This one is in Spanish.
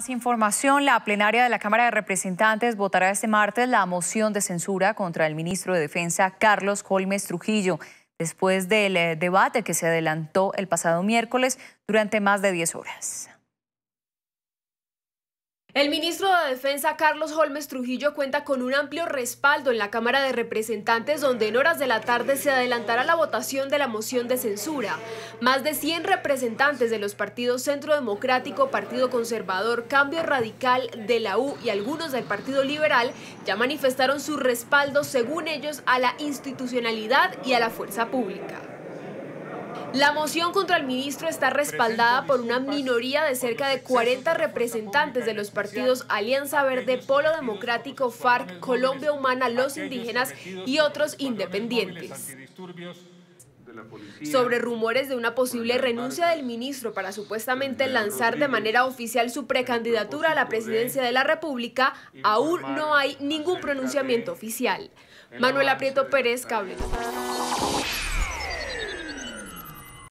más información, la plenaria de la Cámara de Representantes votará este martes la moción de censura contra el ministro de Defensa Carlos Holmes Trujillo, después del eh, debate que se adelantó el pasado miércoles durante más de 10 horas. El ministro de Defensa Carlos Holmes Trujillo cuenta con un amplio respaldo en la Cámara de Representantes donde en horas de la tarde se adelantará la votación de la moción de censura. Más de 100 representantes de los partidos Centro Democrático, Partido Conservador, Cambio Radical de la U y algunos del Partido Liberal ya manifestaron su respaldo según ellos a la institucionalidad y a la fuerza pública. La moción contra el ministro está respaldada por una minoría de cerca de 40 representantes de los partidos Alianza Verde, Polo Democrático, FARC, Colombia Humana, Los Indígenas y otros independientes. Sobre rumores de una posible renuncia del ministro para supuestamente lanzar de manera oficial su precandidatura a la presidencia de la República, aún no hay ningún pronunciamiento oficial. Manuel Aprieto Pérez, Cable.